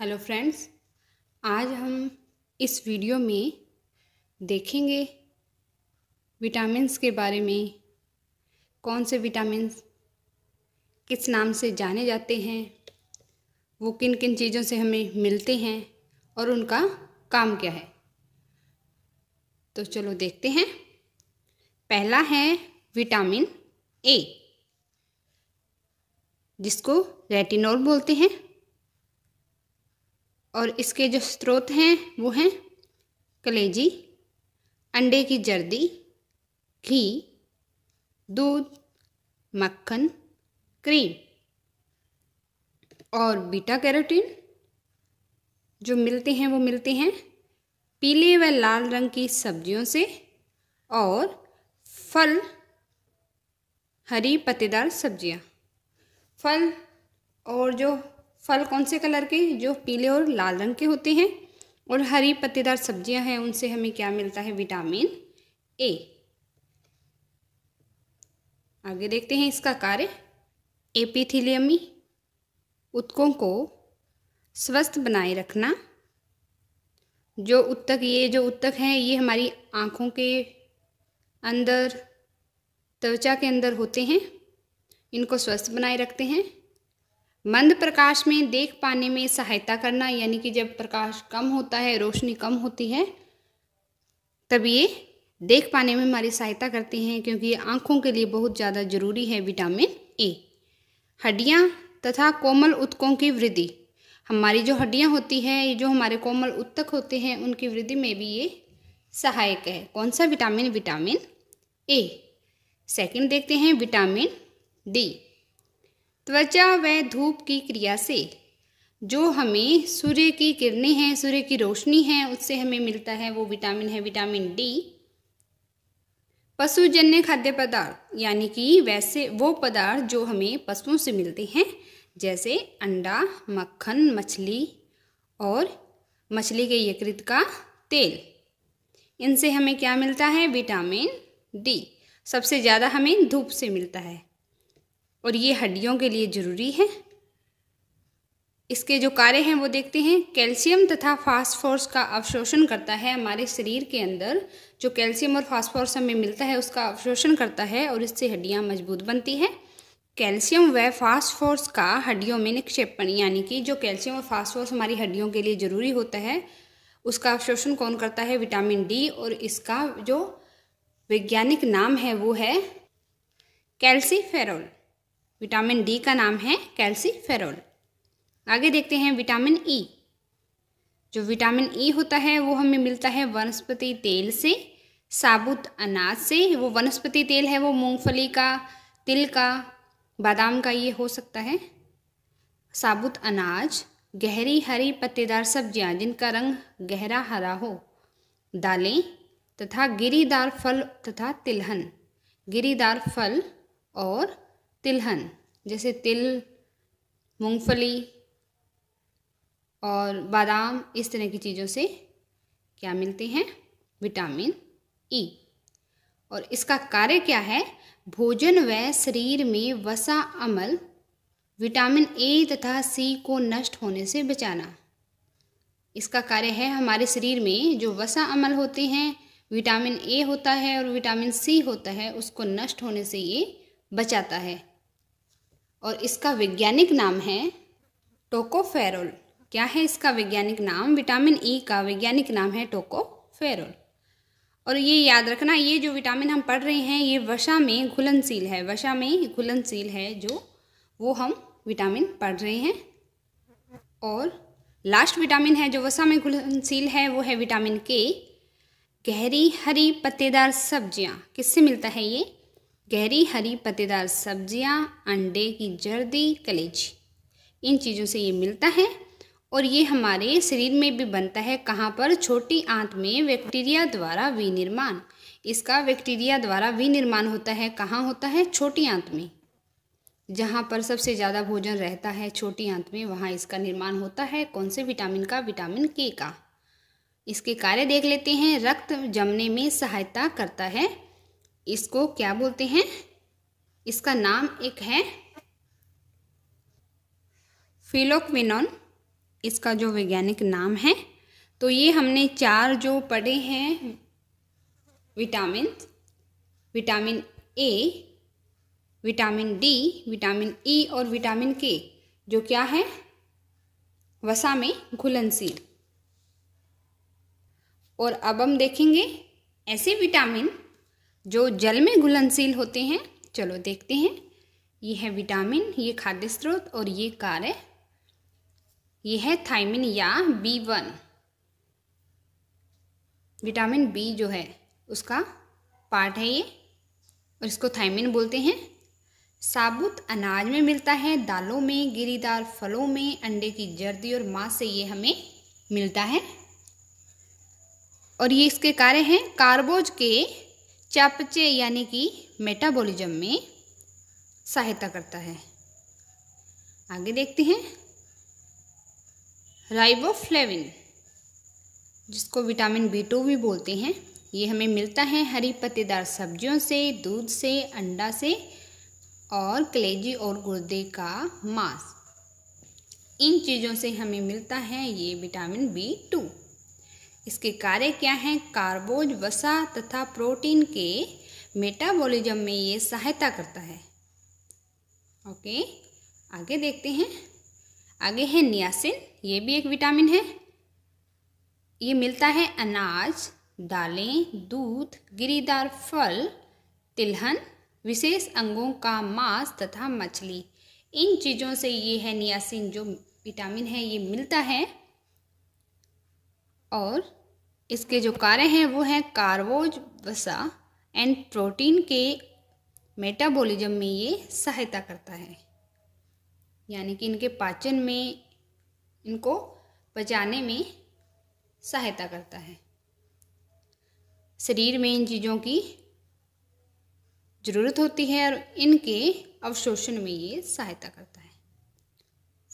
Hello friends आज हम इस वीडियो में देखेंगे विटामिन्स के बारे में कौन से विटामिन्स किस नाम से जाने जाते हैं वो किन किन चीज़ों से हमें मिलते हैं और उनका काम क्या है तो चलो देखते हैं पहला है विटामिन ए जिसको रेटिनॉल बोलते हैं और इसके जो स्रोत हैं वो हैं कलेजी अंडे की जर्दी घी दूध मक्खन क्रीम और बीटा कैरोटीन जो मिलते हैं वो मिलते हैं पीले व लाल रंग की सब्जियों से और फल हरी पत्तेदार सब्जियां फल और जो फल कौन से कलर के जो पीले और लाल रंग के होते हैं और हरी पत्तेदार सब्जियां हैं उनसे हमें क्या मिलता है विटामिन ए आगे देखते हैं इसका कार्य एपिथिलियमी उत्कों को स्वस्थ बनाए रखना जो उत्तक ये जो उत्तक हैं ये हमारी आँखों के अंदर त्वचा के अंदर होते हैं इनको स्वस्थ बनाए रखते हैं मंद प्रकाश में देख पाने में सहायता करना यानी कि जब प्रकाश कम होता है रोशनी कम होती है तब ये देख पाने में हमारी सहायता करते हैं क्योंकि ये आँखों के लिए बहुत ज़्यादा जरूरी है विटामिन ए हड्डियाँ तथा कोमल उत्कों की वृद्धि हमारी जो हड्डियाँ होती हैं ये जो हमारे कोमल उत्तक होते हैं उनकी वृद्धि में भी ये सहायक है कौन सा विटामिन विटामिन ए सेकंड देखते हैं विटामिन डी त्वचा व धूप की क्रिया से जो हमें सूर्य की किरणें हैं सूर्य की रोशनी है उससे हमें मिलता है वो विटामिन है विटामिन डी पशुजन्य खाद्य पदार्थ यानी कि वैसे वो पदार्थ जो हमें पशुओं से मिलते हैं जैसे अंडा मक्खन मछली और मछली के यकृत का तेल इनसे हमें क्या मिलता है विटामिन डी सबसे ज़्यादा हमें धूप से मिलता है और ये हड्डियों के लिए ज़रूरी है इसके जो कार्य हैं वो देखते हैं कैल्शियम तथा फास्फोरस का अवशोषण करता है हमारे शरीर के अंदर जो कैल्शियम और फास्फोरस हमें मिलता है उसका अवशोषण करता है और इससे हड्डियाँ मजबूत बनती हैं कैल्शियम व फास्फोरस का हड्डियों में निक्षेपण यानी कि जो कैल्शियम और फास्फोरस हमारी हड्डियों के लिए ज़रूरी होता है उसका अवशोषण कौन करता है विटामिन डी और इसका जो वैज्ञानिक नाम है वो है कैल्सीफेरोल विटामिन डी का नाम है कैल्सीफेरॉल आगे देखते हैं विटामिन ई e. जो विटामिन ई e होता है वो हमें मिलता है वनस्पति तेल से साबुत अनाज से वो वनस्पति तेल है वो मूंगफली का तिल का बादाम का ये हो सकता है साबुत अनाज गहरी हरी पत्तेदार सब्जियां जिनका रंग गहरा हरा हो दालें तथा गिरीदार फल तथा तिलहन गिरीदार फल और तिलहन जैसे तिल मूंगफली और बादाम इस तरह की चीज़ों से क्या मिलते हैं विटामिन ई और इसका कार्य क्या है भोजन व शरीर में वसा अमल विटामिन ए तथा सी को नष्ट होने से बचाना इसका कार्य है हमारे शरीर में जो वसा अमल होते हैं विटामिन ए होता है और विटामिन सी होता है उसको नष्ट होने से ये बचाता है और इसका वैज्ञानिक नाम है टोकोफेरोल क्या है इसका वैज्ञानिक नाम विटामिन ई e का वैज्ञानिक नाम है टोकोफेरोल और ये याद रखना ये जो विटामिन हम पढ़ रहे हैं ये वशा में घुलनशील है वशा में घुलनशील है जो वो हम विटामिन पढ़ रहे हैं और लास्ट विटामिन है जो वसा में घुलनशील है वो है विटामिन के गहरी हरी पत्तेदार सब्जियाँ किससे मिलता है ये गहरी हरी पत्तेदार सब्जियां, अंडे की जर्दी कलेजी इन चीज़ों से ये मिलता है और ये हमारे शरीर में भी बनता है कहाँ पर छोटी आंत में बैक्टीरिया द्वारा विनिर्माण इसका बैक्टीरिया द्वारा विनिर्माण होता है कहाँ होता है छोटी आंत में जहाँ पर सबसे ज़्यादा भोजन रहता है छोटी आंत में वहाँ इसका निर्माण होता है कौन से विटामिन का विटामिन के का इसके कार्य देख लेते हैं रक्त जमने में सहायता करता है इसको क्या बोलते हैं इसका नाम एक है फिलोक्विन इसका जो वैज्ञानिक नाम है तो ये हमने चार जो पढ़े हैं vitamin vitamin A vitamin D vitamin E e और विटामिन के जो क्या है वसा में घुलनशील और अब हम देखेंगे ऐसे विटामिन जो जल में घुलनशील होते हैं चलो देखते हैं ये है विटामिन ये खाद्य स्रोत और ये कार्य ये है थाइमिन या बी वन विटामिन बी जो है उसका पार्ट है ये और इसको थाइमिन बोलते हैं साबुत अनाज में मिलता है दालों में गिरीदार फलों में अंडे की जर्दी और मांस से ये हमें मिलता है और ये इसके कार्य हैं कार्बोज के चापचे यानी कि मेटाबॉलिज्म में सहायता करता है आगे देखते हैं राइबोफ्लेविन जिसको विटामिन बी टू भी बोलते हैं ये हमें मिलता है हरी पत्तेदार सब्जियों से दूध से अंडा से और कलेजी और गुर्दे का मांस इन चीज़ों से हमें मिलता है ये विटामिन बी टू इसके कार्य क्या हैं कार्बोज वसा तथा प्रोटीन के मेटाबॉलिज्म में ये सहायता करता है ओके आगे देखते हैं आगे है नियासिन ये भी एक विटामिन है ये मिलता है अनाज दालें दूध गिरीदार फल तिलहन विशेष अंगों का मांस तथा मछली इन चीज़ों से ये है नियासिन जो विटामिन है ये मिलता है और इसके जो कार्य हैं वो हैं कार्बोज वसा एंड प्रोटीन के मेटाबॉलिज्म में ये सहायता करता है यानी कि इनके पाचन में इनको पचाने में सहायता करता है शरीर में इन चीज़ों की ज़रूरत होती है और इनके अवशोषण में ये सहायता करता है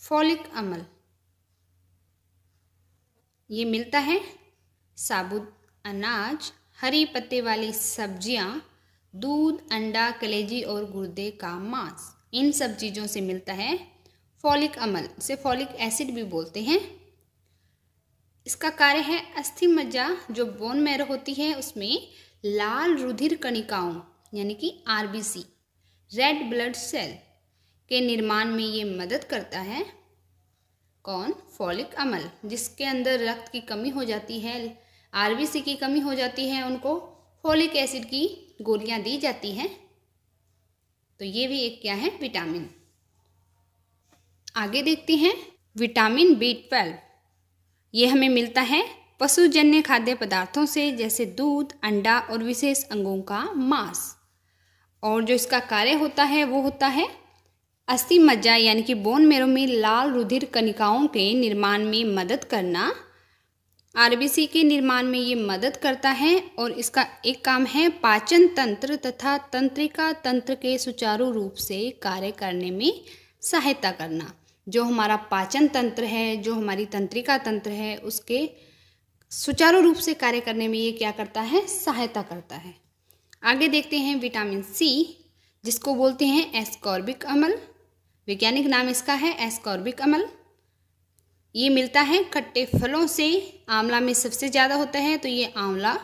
फॉलिक अमल ये मिलता है साबुत अनाज हरी पत्ते वाली सब्जियां, दूध अंडा कलेजी और गुर्दे का मांस इन सब चीज़ों से मिलता है फॉलिक अमल इसे फॉलिक एसिड भी बोलते हैं इसका कार्य है अस्थि मज्जा जो बोन मैरो होती है उसमें लाल रुधिर कणिकाओं यानी कि आरबीसी रेड ब्लड सेल के निर्माण में ये मदद करता है कौन फॉलिक अमल जिसके अंदर रक्त की कमी हो जाती है आरबीसी की कमी हो जाती है उनको फोलिक एसिड की गोलियां दी जाती हैं तो ये भी एक क्या है विटामिन आगे देखते हैं विटामिन बी ट्वेल्व ये हमें मिलता है पशुजन्य खाद्य पदार्थों से जैसे दूध अंडा और विशेष अंगों का मांस और जो इसका कार्य होता है वो होता है अस्थि मज्जा यानी कि बोन मेरो में लाल रुधिर कणिकाओं के निर्माण में मदद करना आरबीसी के निर्माण में ये मदद करता है और इसका एक काम है पाचन तंत्र तथा तंत्रिका तंत्र के सुचारू रूप से कार्य करने में सहायता करना जो हमारा पाचन तंत्र है जो हमारी तंत्रिका तंत्र है उसके सुचारू रूप से कार्य करने में ये क्या करता है सहायता करता है आगे देखते हैं विटामिन सी जिसको बोलते हैं एस्कॉर्बिक अमल वैज्ञानिक नाम इसका है एस्कॉर्बिक अमल ये मिलता है खट्टे फलों से आंवला में सबसे ज़्यादा होता है तो ये आंवला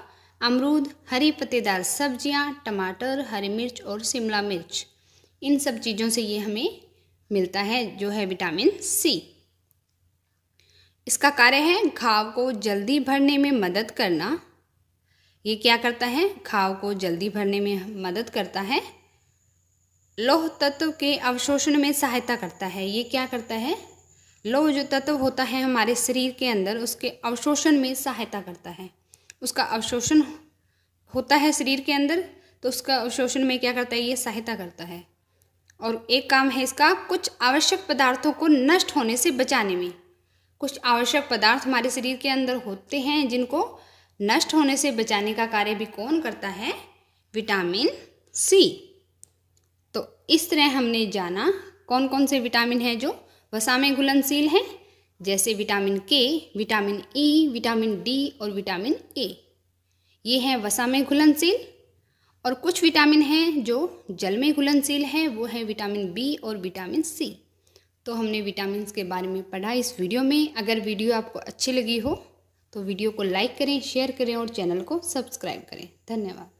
अमरूद हरी पत्तेदार सब्जियां, टमाटर हरी मिर्च और शिमला मिर्च इन सब चीज़ों से ये हमें मिलता है जो है विटामिन सी इसका कार्य है घाव को जल्दी भरने में मदद करना ये क्या करता है घाव को जल्दी भरने में मदद करता है लोह तत्व के अवशोषण में सहायता करता है ये क्या करता है लोह जो तत्व होता है हमारे शरीर के अंदर उसके अवशोषण में सहायता करता है उसका अवशोषण होता है शरीर के अंदर तो उसका अवशोषण में क्या करता है ये सहायता करता है और एक काम है इसका कुछ आवश्यक पदार्थों को नष्ट होने से बचाने में कुछ आवश्यक पदार्थ हमारे शरीर के अंदर होते हैं जिनको नष्ट होने से बचाने का कार्य भी कौन करता है विटामिन सी तो इस तरह हमने जाना कौन कौन से विटामिन हैं जो वसा में घुलनशील हैं जैसे vitamin K vitamin E e, vitamin D और विटामिन ए ये हैं वसा में घुलनशील और कुछ विटामिन हैं जो जल में घुलनशील हैं वो हैं विटामिन बी और विटामिन सी तो हमने विटामिन के बारे में पढ़ा इस वीडियो में अगर वीडियो आपको अच्छी लगी हो तो वीडियो को लाइक करें शेयर करें और चैनल को सब्सक्राइब करें धन्यवाद